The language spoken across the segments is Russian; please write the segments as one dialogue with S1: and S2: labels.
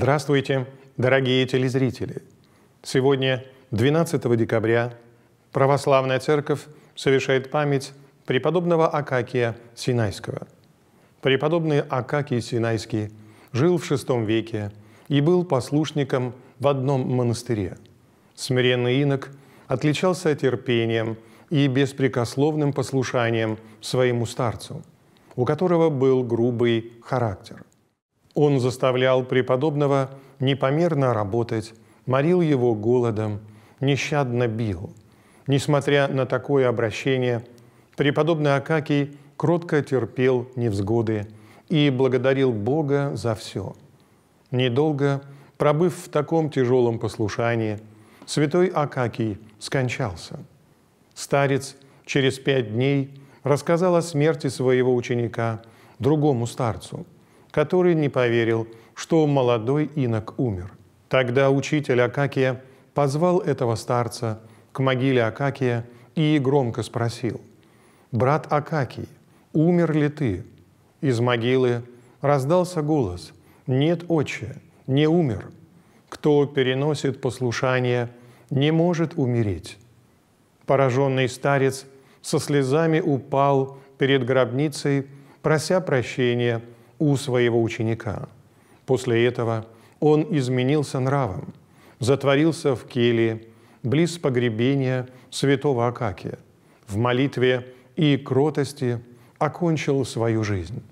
S1: Здравствуйте, дорогие телезрители! Сегодня, 12 декабря, Православная Церковь совершает память преподобного Акакия Синайского. Преподобный Акакий Синайский жил в VI веке и был послушником в одном монастыре. Смиренный инок отличался терпением и беспрекословным послушанием своему старцу, у которого был грубый характер. Он заставлял преподобного непомерно работать, морил его голодом, нещадно бил. Несмотря на такое обращение, преподобный Акакий кротко терпел невзгоды и благодарил Бога за все. Недолго, пробыв в таком тяжелом послушании, святой Акакий скончался. Старец через пять дней рассказал о смерти своего ученика другому старцу – который не поверил, что молодой инок умер. Тогда учитель Акакия позвал этого старца к могиле Акакия и громко спросил, «Брат Акакий, умер ли ты?» Из могилы раздался голос, «Нет, отче, не умер. Кто переносит послушание, не может умереть». Пораженный старец со слезами упал перед гробницей, прося прощения – у своего ученика. После этого он изменился нравом, затворился в келье, близ погребения святого Акакия, в молитве и кротости окончил свою жизнь.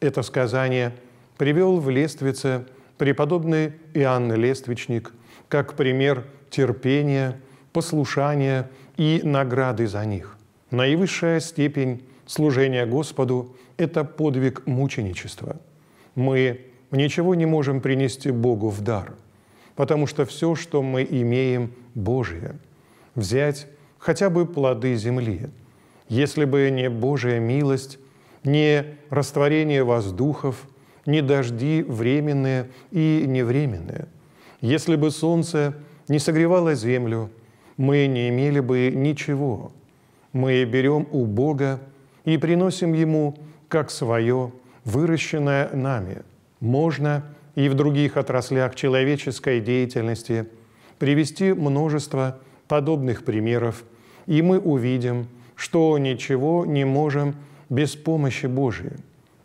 S1: Это сказание привел в Лествице преподобный Иоанн Лествичник как пример терпения, послушания и награды за них. Наивысшая степень Служение Господу – это подвиг мученичества. Мы ничего не можем принести Богу в дар, потому что все, что мы имеем, Божие. Взять хотя бы плоды земли. Если бы не Божья милость, не растворение воздухов, не дожди временные и невременные. Если бы солнце не согревало землю, мы не имели бы ничего. Мы берем у Бога – и приносим Ему как свое, выращенное нами. Можно и в других отраслях человеческой деятельности привести множество подобных примеров, и мы увидим, что ничего не можем без помощи Божией,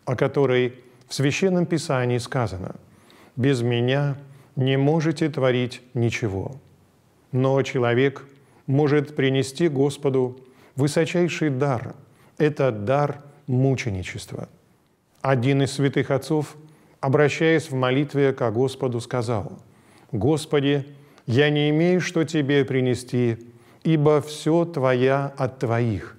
S1: о которой в Священном Писании сказано «Без меня не можете творить ничего». Но человек может принести Господу высочайший дар – это дар мученичества. Один из святых отцов, обращаясь в молитве к Господу, сказал, «Господи, я не имею, что Тебе принести, ибо все Твоя от Твоих.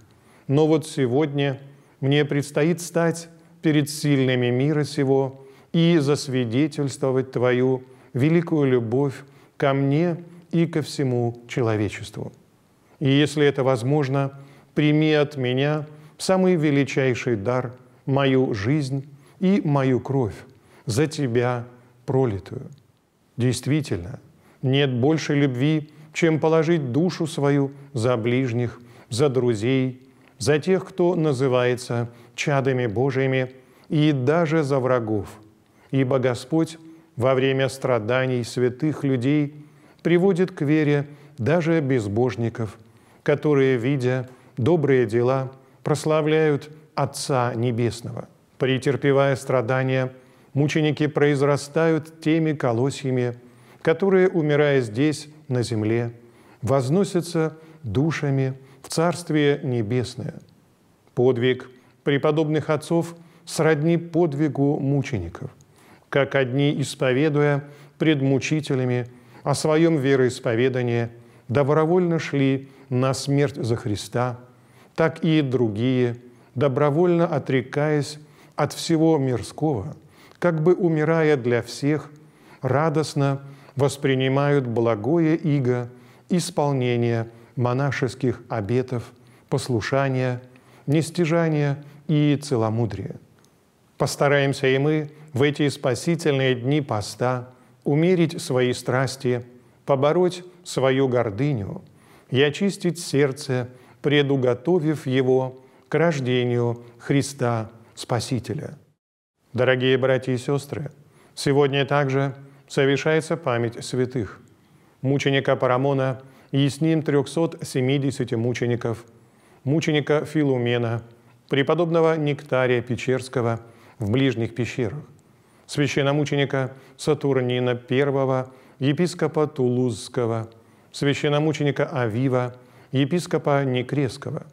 S1: Но вот сегодня мне предстоит стать перед сильными мира сего и засвидетельствовать Твою великую любовь ко мне и ко всему человечеству. И если это возможно, прими от меня – самый величайший дар – мою жизнь и мою кровь за тебя пролитую. Действительно, нет больше любви, чем положить душу свою за ближних, за друзей, за тех, кто называется чадами Божьими, и даже за врагов. Ибо Господь во время страданий святых людей приводит к вере даже безбожников, которые, видя добрые дела – прославляют Отца Небесного. Претерпевая страдания, мученики произрастают теми колосьями, которые, умирая здесь, на земле, возносятся душами в Царствие Небесное. Подвиг преподобных отцов сродни подвигу мучеников, как одни исповедуя пред мучителями о своем вероисповедании, добровольно шли на смерть за Христа – так и другие, добровольно отрекаясь от всего мирского, как бы умирая для всех, радостно воспринимают благое иго исполнение монашеских обетов, послушания, нестяжания и целомудрия. Постараемся и мы в эти спасительные дни поста умерить свои страсти, побороть свою гордыню и очистить сердце – предуготовив его к рождению Христа Спасителя. Дорогие братья и сестры, сегодня также совершается память святых, мученика Парамона и с ним 370 мучеников, мученика Филумена, преподобного Нектария Печерского в ближних пещерах, священномученика Сатурнина I, епископа Тулузского, священномученика Авива – епископа Некреского,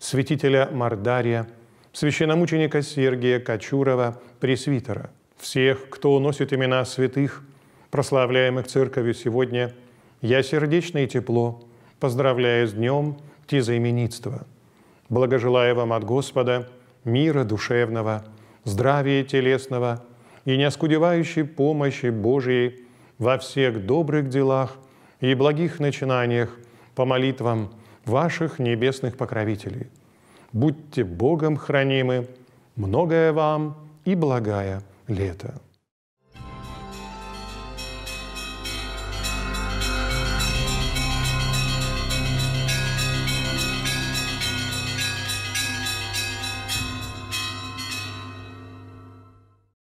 S1: святителя Мардария, священномученика Сергия Кочурова, пресвитера, всех, кто носит имена святых, прославляемых церковью сегодня, я сердечно и тепло поздравляю с днем тезаименитства. Благожелаю вам от Господа мира душевного, здравия телесного и неоскудевающей помощи Божией во всех добрых делах и благих начинаниях по молитвам – ваших небесных покровителей. Будьте Богом хранимы, многое вам и благая лето.